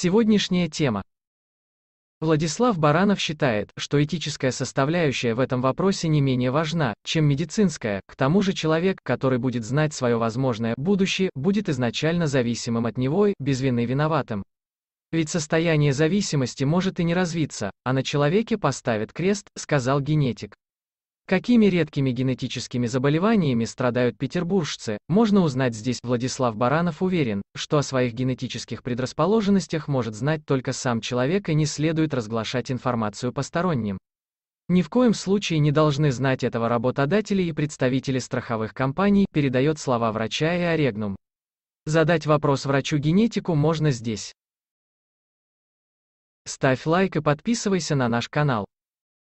Сегодняшняя тема. Владислав Баранов считает, что этическая составляющая в этом вопросе не менее важна, чем медицинская, к тому же человек, который будет знать свое возможное будущее, будет изначально зависимым от него и, без вины виноватым. Ведь состояние зависимости может и не развиться, а на человеке поставит крест, сказал генетик. Какими редкими генетическими заболеваниями страдают петербуржцы, можно узнать здесь. Владислав Баранов уверен, что о своих генетических предрасположенностях может знать только сам человек и не следует разглашать информацию посторонним. Ни в коем случае не должны знать этого работодатели и представители страховых компаний, передает слова врача и Орегнум. Задать вопрос врачу-генетику можно здесь. Ставь лайк и подписывайся на наш канал.